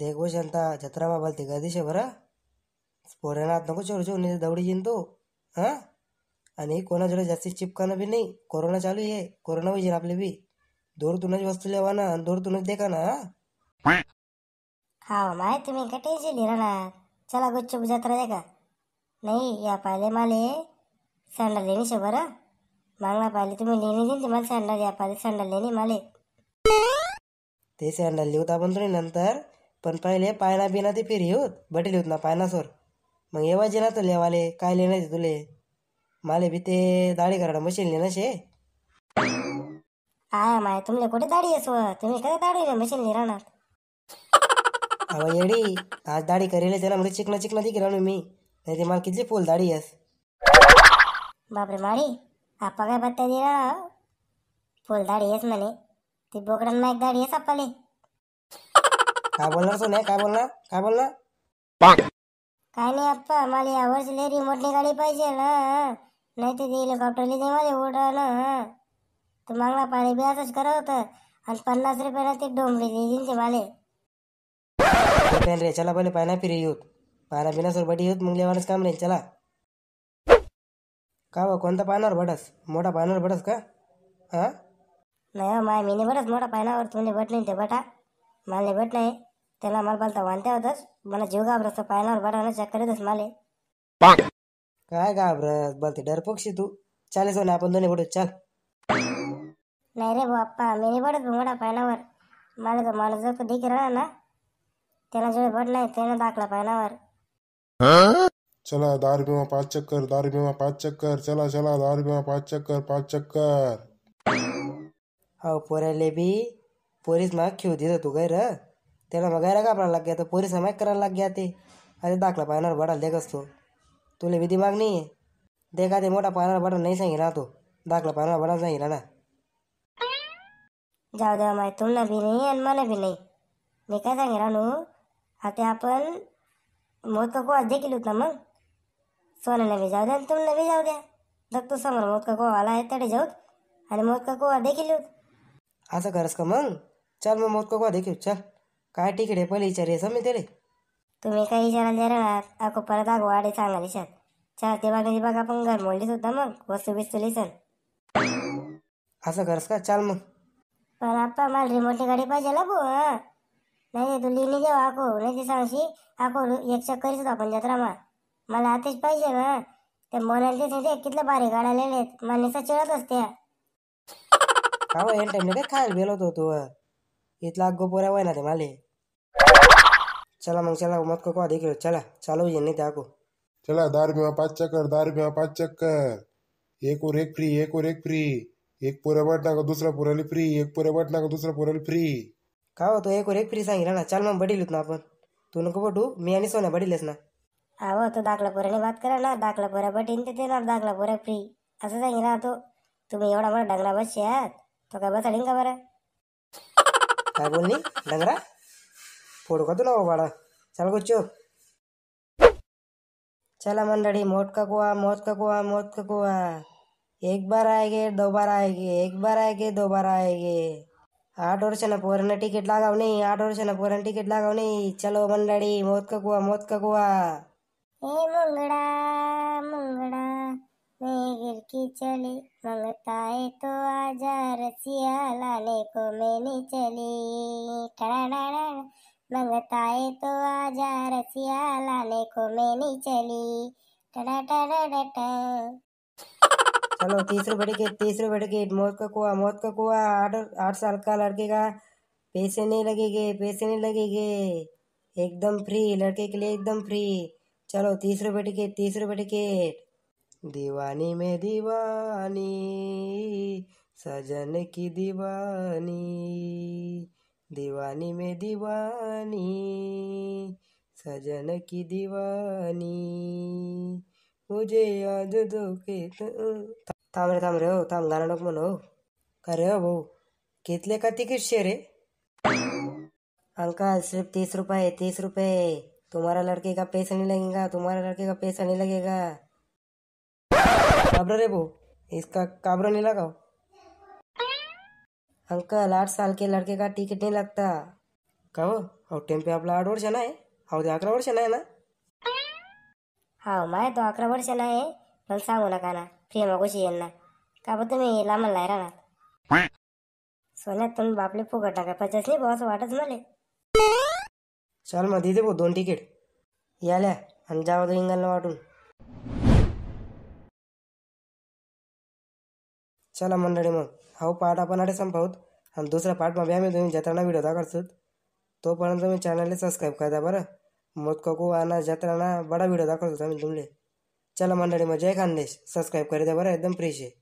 దేగోష్ అంత జత్రామా బల్తి గది శివరా नको చోరు చోరు నీ దౌడి జింతో आणि कोणाजवळ जास्तीच चिपकानं बी नाही कोरोना चालू आहे कोरोना पाहिजे आपले बी दूरतूनच वस्तू लेवा ना दूरतूनच देखा ना हा माय तुम्ही का टेन्शन घे राहणार चला गुच्छुप जत्रा देखा नाही या पाहिले माले सँडल लेणी शे बरं मागला पहिले तुम्ही लेणी दिली तुम्हाला सँडल या पाहिले सँडल लेनी माले ते सँडल लिहूत आपण नंतर पण पहिले पायला बिना ते फिर येऊत बटेल होत ना पायनासोर मग येवायचे ना तुले वाले काय ते तुले माले बी ते दाढी करायला मशीन लिहिणं शे आय माय तुमले कुठे दाढी असो तुम्ही काय दाढी मशीन राहणार अहो येडी आज दाढी करेल त्याला म्हणजे चिकन चिकन दिली राहू मी नाही ते मला किती फुल दाढी येस बापरे मारी आपा काय बत्ता दिला फुल दाढी येस म्हणे ती बोकडांना एक दाढी येस आपले काय बोलणार सोन्या काय बोलणार काय बोलणार काय नाही आप्पा मला यावर्षी लेरी रिमोटली गाडी पाहिजे ना नाही तर हेलिकॉप्टरली ते माझे ओढा ना तर मागला पाणी बी असंच करत आणि पन्नास रुपयाला ते डोंबरी लिहिली ते माले पेन रे चला पहिले पायना फिरे येऊत पाया बिना सोरबटी येऊत मग काम नाही चला का बा हो, कोणता पानावर भडस मोठा पानावर भडस का हा नाही हो माय मी नाही मोठा पायनावर तुम्ही भटले ते बटा मला भेटलं आहे त्याला मला बोलता वाणत्या होतास मला जीव घाबरस पायावर बडाला चक्कर येतस माले काय घाबरस बोलते डर पक्षी तू चालेस ना आपण दोन्ही पडू चल नाही रे बाप्पा मी नाही पडत भुंगडा पायावर मला तर मला जर दिख राहिला ना त्याला जेव्हा बट नाही त्याने दाखला पायावर चला दारू बिमा पाच चक्कर दारू बिमा पाच चक्कर चला चला दारू बिमा पाच चक्कर पाच चक्कर हो पोराले बी पोरीस माग खेव दी होतो काय र त्याला मग गायरा घाबरायला गया तर पोरीस माग करायला लाग गया ते अरे दाखला पाहणार बड़ा देखस तो तुला भीती माग नाही आहे देखा ते मोठा पाहणार बडाल नाही सांगितला तो दाखला पाहणार बडाल सांगितला ना जाऊ द्या माय तुला बी नाही आणि मला बी नाही मी काय सांगे रानू आता आपण मोदका गोवा देखील होता मग सोन्याला बी जाऊ द्या आणि तुला बी जाऊ द्या जग तू समोर मोदका गोवा आला आहे तडे जाऊत आणि मोदका गोवा देखील होत असं खरंच का मंग चल मग मोठ मध्ये घेऊ चल काय तिकडे पहिले विचारे समजते रे तुम्ही काही विचारा द्या राहणार अको परत आगो आडे चांगला विचार चार ते बागाची बाग आपण घर मोडली सुद्धा मग वस्तू बिस्तू लिसन असं करस का चल मग पण आप्पा मला रिमोटली गाडी पाहिजे ना भो नाही तू लिहिले घेऊ आको नाही ते सांगशी आको एक चक्कर सुद्धा आपण जत्रा मा मला आताच पाहिजे ना ते मोनाल ते कितलं भारी गाड्या लिहिले माणसा चिळत असत्या काय खायला गेलो होतो तू इतना अग्गो पोरा हुआ ना माले चला मग चला मत को आधी खेळ चला चालू ये नाही चला दार रुपया पाच चक्कर दार मिळा पाच चक्कर एक और एक फ्री एक और एक फ्री एक पोऱ्या बटना नाका दुसरा पोराला फ्री एक पोऱ्या बट नाका दुसरा पोराला फ्री का हो तो एक और एक फ्री सांगितलं ना चल मग बडील ना आपण तू नको बटू मी आणि सोन्या बडीलच ना अहो तो दाखला पोराने बात करा ना दाखला पोरा बटीन ते देणार दाखला पोरा फ्री असं सांगितलं तो तुम्ही एवढा मला डंगला बसशी तो काय बसाडीन का बरं काय बोलली डगरा फोड का तुला बाळा चल गुच्चू चला मंडळी मोठका कुवा मोठका कुवा मोठका कुवा एक बार आएगे दो बार आएगे एक बार आएगे दो बार आएगे आठ ओर पोरांना तिकीट लागाव नाही आठ ओर पोरांना तिकीट लागाव नाही चलो मंडळी मोठका कुवा मोठका कुवा हे मुंगडा मुंगडा की चली मंगताए तो आजा रसिया लाने को मैंने चली मंगताए तो आजा रसिया लाने को मैंने चली चलो तीसरे बड़े गेट तीसरे बड़े गेट मौत का कुआ मौत का कुआ आठ आठ साल का लड़के का पैसे नहीं लगेगे पैसे नहीं लगेगे एकदम फ्री लड़के के लिए एकदम फ्री चलो तीसरे बड़े गेट तीसरे बड़े गेट दिवानी में दिवानी सजन की दीवानी दिवानी में दीवानी सजन की दीवानी मुझे आज धोके थांब रे थांब रे हो थांब गाणं नको म्हण हो का रे हो भाऊ घेतले का तिकीट शेअर रे अंकल सिर्फ तीस रुपये तीस रुपये तुम्हारा लड़के का पैसा नहीं लगेगा तुम्हारा लड़के का पैसा नहीं लगेगा काबरा रे बो इसका काबरा नहीं लगाओ अंकल आठ साल के लड़के का टिकट नहीं लगता कहो और टेम पे आपला आठ वर्ष ना है और अकरा वर्ष ना है ना हा माय तो अकरा वर्ष ना आहे सांगू नका ना फ्री कशी येईल ना का तुम्ही लांब लाय राहणार सोन्यात तुम्ही बापले फुकट टाका पचास नाही भाऊ असं वाटत मले चल मग दे भाऊ दोन तिकीट याल्या आणि जावा इंगाला वाटून चला मंडळी मग हा पार्ट आपण आडे संपवत आणि दुसरा पार्ट मग आम्ही तुम्ही जत्राना व्हिडिओ दाखवतो तोपर्यंत तुम्ही चॅनलला सबस्क्राईब द्या बरं मोदकू आना जत्राना बडा व्हिडिओ दाखवतो आम्ही तुमले चला मंडळी मग जय खानदेश सबस्क्राईब करी द्या बरं एकदम आहे